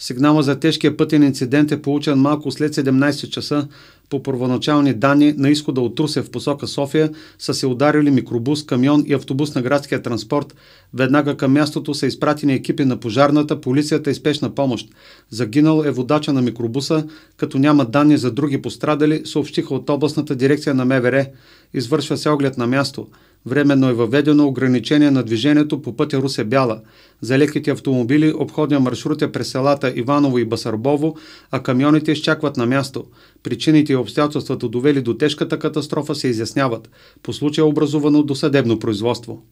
Сигнала за тежкия пътен инцидент е получен малко след 17 часа. По първоначални данни, на изхода от Русе в посока София са се ударили микробус, камион и автобус на градския транспорт. Веднага към мястото са изпратени екипи на пожарната, полицията и спешна помощ. Загинал е водача на микробуса, като няма данни за други пострадали, съобщиха от областната дирекция на МВР. Извършва се оглед на място. Временно е въведено ограничение на движението по пътя Русе-Бяла. За леките автомобили обходният маршрут е през селата Иваново и Басарбово, а камионите изчакват на място. Причините и обстоятелствата довели до тежката катастрофа се изясняват. По случая е образувано досъдебно производство.